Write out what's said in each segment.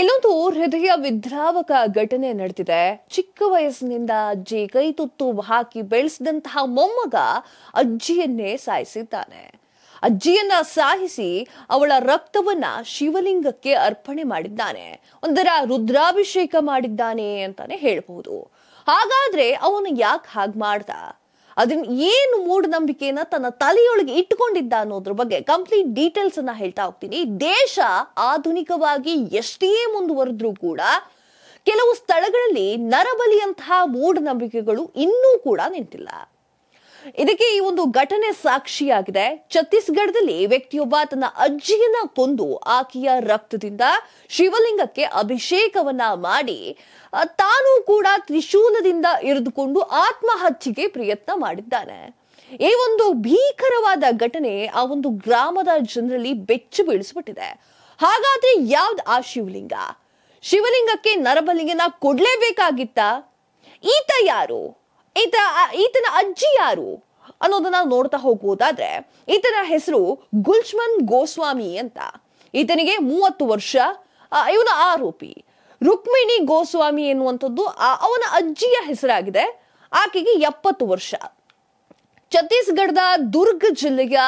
ಇಲ್ಲೊಂದು ಹೃದಯ ವಿದ್ರಾವಕ ಘಟನೆ ನಡೆದಿದೆ ಚಿಕ್ಕ ವಯಸ್ಸಿನಿಂದ ಅಜ್ಜಿ ಕೈ ತುತ್ತು ಹಾಕಿ ಬೆಳೆಸಿದಂತಹ ಮೊಮ್ಮಗ ಅಜ್ಜಿಯನ್ನೇ ಸಾಯಿಸಿದ್ದಾನೆ ಅಜ್ಜಿಯನ್ನ ಸಾಯಿಸಿ ಅವಳ ರಕ್ತವನ್ನ ಶಿವಲಿಂಗಕ್ಕೆ ಅರ್ಪಣೆ ಮಾಡಿದ್ದಾನೆ ಒಂದರ ರುದ್ರಾಭಿಷೇಕ ಮಾಡಿದ್ದಾನೆ ಅಂತಾನೆ ಹೇಳ್ಬಹುದು ಹಾಗಾದ್ರೆ ಅವನು ಯಾಕೆ ಹಾಗೆ ಮಾಡ್ದ ಅದನ್ನ ಏನು ಮೂಢನಂಬಿಕೆಯನ್ನ ತನ್ನ ತಲೆಯೊಳಗೆ ಇಟ್ಟುಕೊಂಡಿದ್ದ ಅನ್ನೋದ್ರ ಬಗ್ಗೆ ಕಂಪ್ಲೀಟ್ ಡೀಟೇಲ್ಸ್ ಅನ್ನ ಹೇಳ್ತಾ ಹೋಗ್ತೀನಿ ದೇಶ ಆಧುನಿಕವಾಗಿ ಎಷ್ಟೇ ಮುಂದುವರೆದ್ರೂ ಕೂಡ ಕೆಲವು ಸ್ಥಳಗಳಲ್ಲಿ ನರಬಲಿಯಂತಹ ಮೂಢನಂಬಿಕೆಗಳು ಇನ್ನೂ ಕೂಡ ನಿಂತಿಲ್ಲ ಇದಕ್ಕೆ ಈ ಒಂದು ಘಟನೆ ಸಾಕ್ಷಿಯಾಗಿದೆ ಛತ್ತೀಸ್ಗಢದಲ್ಲಿ ವ್ಯಕ್ತಿಯೊಬ್ಬ ತನ್ನ ಅಜ್ಜಿಯನ್ನ ಕೊಂದು ಆಕೆಯ ರಕ್ತದಿಂದ ಶಿವಲಿಂಗಕ್ಕೆ ಅಭಿಷೇಕವನ್ನ ಮಾಡಿ ತಾನು ಕೂಡ ತ್ರಿಶೂಲದಿಂದ ಇರಿದುಕೊಂಡು ಆತ್ಮಹತ್ಯೆಗೆ ಪ್ರಯತ್ನ ಮಾಡಿದ್ದಾನೆ ಈ ಒಂದು ಭೀಕರವಾದ ಘಟನೆ ಆ ಒಂದು ಗ್ರಾಮದ ಜನರಲ್ಲಿ ಬೆಚ್ಚು ಬೀಳಿಸ್ಬಿಟ್ಟಿದೆ ಹಾಗಾದ್ರೆ ಯಾವ್ದು ಆ ಶಿವಲಿಂಗ ಶಿವಲಿಂಗಕ್ಕೆ ನರಬಲಿಂಗನ ಕೊಡ್ಲೇಬೇಕಾಗಿತ್ತ ಈತ ಯಾರು ಈತ ಈತನ ಅಜ್ಜಿ ಯಾರು ಅನ್ನೋದನ್ನ ನೋಡ್ತಾ ಹೋಗುವುದಾದ್ರೆ ಈತನ ಹೆಸರು ಗುಲ್ಶ್ಮನ್ ಗೋಸ್ವಾಮಿ ಅಂತ ಈತನಿಗೆ ಮೂವತ್ತು ವರ್ಷ ಇವನ ಆರೋಪಿ ರುಕ್ಮಿಣಿ ಗೋಸ್ವಾಮಿ ಎನ್ನುವಂಥದ್ದು ಅವನ ಅಜ್ಜಿಯ ಹೆಸರಾಗಿದೆ ಆಕೆಗೆ ಎಪ್ಪತ್ತು ವರ್ಷ ಛತ್ತೀಸ್ಗಢದ ದುರ್ಗ್ ಜಿಲ್ಲೆಯ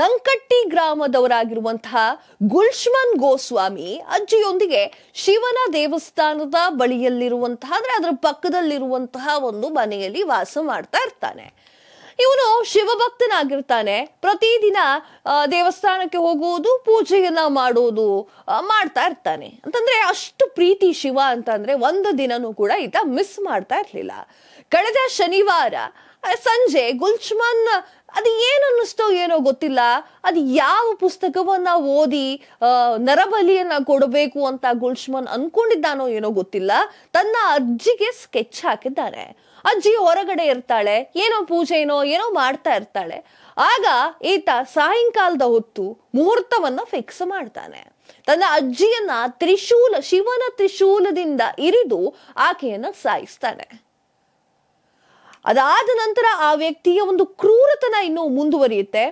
ನಂಕಟ್ಟಿ ಗ್ರಾಮದವರಾಗಿರುವಂತಹ ಗುಲ್ಶ್ಮನ್ ಗೋಸ್ವಾಮಿ ಅಜ್ಜಿಯೊಂದಿಗೆ ಶಿವನ ದೇವಸ್ಥಾನದ ಬಳಿಯಲ್ಲಿರುವಂತಹ ಅಂದ್ರೆ ಅದರ ಪಕ್ಕದಲ್ಲಿರುವಂತಹ ಒಂದು ಮನೆಯಲ್ಲಿ ವಾಸ ಮಾಡ್ತಾ ಇರ್ತಾನೆ ಇವನು ಶಿವಭಕ್ತನಾಗಿರ್ತಾನೆ ಪ್ರತಿದಿನ ದೇವಸ್ಥಾನಕ್ಕೆ ಹೋಗುವುದು ಪೂಜೆಯನ್ನ ಮಾಡುವುದು ಮಾಡ್ತಾ ಇರ್ತಾನೆ ಅಂತಂದ್ರೆ ಅಷ್ಟು ಪ್ರೀತಿ ಶಿವ ಅಂತಂದ್ರೆ ಒಂದು ದಿನನೂ ಕೂಡ ಈತ ಮಿಸ್ ಮಾಡ್ತಾ ಇರ್ಲಿಲ್ಲ ಕಳೆದ ಶನಿವಾರ ಸಂಜೆ ಗುಲ್ಚ್ಮನ್ ಅದು ಏನು ಅನ್ನಿಸ್ತೋ ಏನೋ ಗೊತ್ತಿಲ್ಲ ಅದು ಯಾವ ಪುಸ್ತಕವನ್ನ ಓದಿ ನರಬಲಿಯನ್ನ ಕೊಡಬೇಕು ಅಂತ ಗುಲ್ಶ್ಮನ್ ಅನ್ಕೊಂಡಿದ್ದಾನೋ ಏನೋ ಗೊತ್ತಿಲ್ಲ ತನ್ನ ಅಜ್ಜಿಗೆ ಸ್ಕೆಚ್ ಹಾಕಿದ್ದಾನೆ ಅಜ್ಜಿ ಹೊರಗಡೆ ಇರ್ತಾಳೆ ಏನೋ ಪೂಜೆನೋ ಏನೋ ಮಾಡ್ತಾ ಇರ್ತಾಳೆ ಆಗ ಈತ ಸಾಯಂಕಾಲದ ಹೊತ್ತು ಮುಹೂರ್ತವನ್ನ ಫಿಕ್ಸ್ ಮಾಡ್ತಾನೆ ತನ್ನ ಅಜ್ಜಿಯನ್ನ ತ್ರಿಶೂಲ ಶಿವನ ತ್ರಿಶೂಲದಿಂದ ಇರಿದು ಆಕೆಯನ್ನ ಸಾಯಿಸ್ತಾನೆ ಅದಾದ ನಂತರ ಆ ವ್ಯಕ್ತಿಯ ಒಂದು ಕ್ರೂರತನ ಇನ್ನೂ ಮುಂದುವರಿಯುತ್ತೆ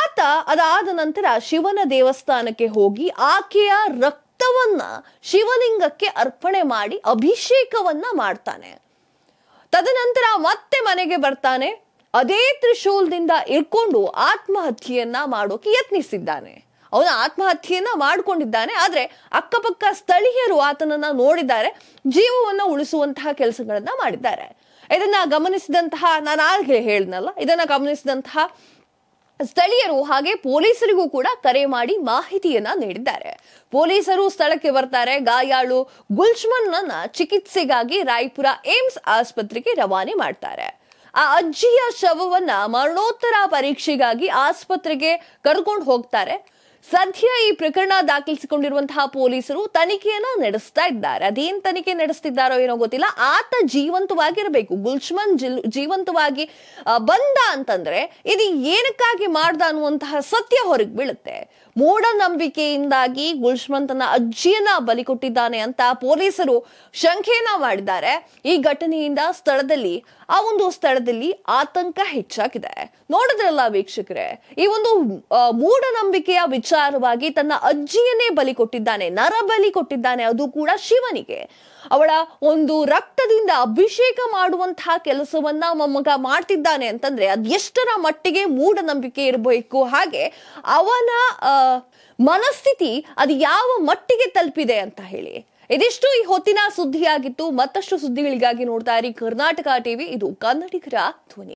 ಆತ ಅದಾದ ನಂತರ ಶಿವನ ದೇವಸ್ಥಾನಕ್ಕೆ ಹೋಗಿ ಆಕೆಯ ರಕ್ತವನ್ನ ಶಿವಲಿಂಗಕ್ಕೆ ಅರ್ಪಣೆ ಮಾಡಿ ಅಭಿಷೇಕವನ್ನ ಮಾಡ್ತಾನೆ ತದನಂತರ ಮತ್ತೆ ಮನೆಗೆ ಬರ್ತಾನೆ ಅದೇ ತ್ರಿಶೂಲ್ದಿಂದ ಇಟ್ಕೊಂಡು ಆತ್ಮಹತ್ಯೆಯನ್ನ ಮಾಡೋಕೆ ಯತ್ನಿಸಿದ್ದಾನೆ ಅವನ ಆತ್ಮಹತ್ಯೆಯನ್ನ ಮಾಡಿಕೊಂಡಿದ್ದಾನೆ ಆದ್ರೆ ಅಕ್ಕಪಕ್ಕ ಸ್ಥಳೀಯರು ಆತನನ್ನ ನೋಡಿದ್ದಾರೆ ಜೀವವನ್ನು ಉಳಿಸುವಂತಹ ಕೆಲಸಗಳನ್ನ ಮಾಡಿದ್ದಾರೆ ಇದನ್ನ ಗಮನಿಸಿದಂತಹ ನಾನು ಆಗ ಹೇಳಿದ್ನಲ್ಲ ಇದನ್ನ ಗಮನಿಸಿದಂತಹ ಸ್ಥಳೀಯರು ಹಾಗೆ ಪೊಲೀಸರಿಗೂ ಕೂಡ ಕರೆ ಮಾಡಿ ಮಾಹಿತಿಯನ್ನ ನೀಡಿದ್ದಾರೆ ಪೊಲೀಸರು ಸ್ಥಳಕ್ಕೆ ಬರ್ತಾರೆ ಗಾಯಾಳು ಗುಲ್ಶ್ಮನ್ನ ಚಿಕಿತ್ಸೆಗಾಗಿ ರಾಯಪುರ ಏಮ್ಸ್ ಆಸ್ಪತ್ರೆಗೆ ರವಾನೆ ಮಾಡ್ತಾರೆ ಆ ಅಜ್ಜಿಯ ಶವವನ್ನ ಮರಣೋತ್ತರ ಪರೀಕ್ಷೆಗಾಗಿ ಆಸ್ಪತ್ರೆಗೆ ಕರ್ಕೊಂಡು ಹೋಗ್ತಾರೆ ಸದ್ಯ ಈ ಪ್ರಕರಣ ದಾಖಲಿಸಿಕೊಂಡಿರುವಂತಹ ಪೊಲೀಸರು ತನಿಖೆಯನ್ನ ನಡೆಸ್ತಾ ಇದ್ದಾರೆ ಅದೇನ್ ತನಿಖೆ ನಡೆಸ್ತಿದ್ದಾರೋ ಏನೋ ಗೊತ್ತಿಲ್ಲ ಆತ ಜೀವಂತವಾಗಿರಬೇಕು ಗುಲ್ಶ್ಮನ್ ಜೀವಂತವಾಗಿ ಬಂದ ಅಂತಂದ್ರೆ ಇದು ಏನಕ್ಕಾಗಿ ಮಾಡ್ದ ಅನ್ನುವಂತಹ ಸತ್ಯ ಹೊರಗೆ ಬೀಳುತ್ತೆ ಮೂಢನಂಬಿಕೆಯಿಂದಾಗಿ ಗುಲ್ಶ್ಮನ್ ತನ್ನ ಅಜ್ಜಿಯನ್ನ ಬಲಿ ಕೊಟ್ಟಿದ್ದಾನೆ ಅಂತ ಪೊಲೀಸರು ಶಂಕೆಯನ್ನ ಮಾಡಿದ್ದಾರೆ ಈ ಘಟನೆಯಿಂದ ಸ್ಥಳದಲ್ಲಿ ಆ ಒಂದು ಸ್ಥಳದಲ್ಲಿ ಆತಂಕ ಹೆಚ್ಚಾಗಿದೆ ನೋಡಿದ್ರಲ್ಲ ವೀಕ್ಷಕರೇ ಈ ಒಂದು ಮೂಢನಂಬಿಕೆಯ ವಿಚಾರವಾಗಿ ತನ್ನ ಅಜ್ಜಿಯನ್ನೇ ಬಲಿ ಕೊಟ್ಟಿದ್ದಾನೆ ನರ ಬಲಿ ಕೊಟ್ಟಿದ್ದಾನೆ ಅದು ಕೂಡ ಶಿವನಿಗೆ ಅವಳ ಒಂದು ರಕ್ತದಿಂದ ಅಭಿಷೇಕ ಮಾಡುವಂತಹ ಕೆಲಸವನ್ನ ಮೊಮ್ಮಗ ಮಾಡ್ತಿದ್ದಾನೆ ಅಂತಂದ್ರೆ ಎಷ್ಟರ ಮಟ್ಟಿಗೆ ಮೂಢನಂಬಿಕೆ ಇರಬೇಕು ಹಾಗೆ ಅವನ ಮನಸ್ಥಿತಿ ಅದು ಯಾವ ಮಟ್ಟಿಗೆ ತಲುಪಿದೆ ಅಂತ ಹೇಳಿ ಇದಿಷ್ಟು ಈ ಹೊತ್ತಿನ ಸುದ್ದಿಯಾಗಿತ್ತು ಮತ್ತಷ್ಟು ಸುದ್ದಿಗಳಿಗಾಗಿ ನೋಡ್ತಾ ಇರಿ ಕರ್ನಾಟಕ ಟಿವಿ ಇದು ಕನ್ನಡಿಗರ ಧ್ವನಿ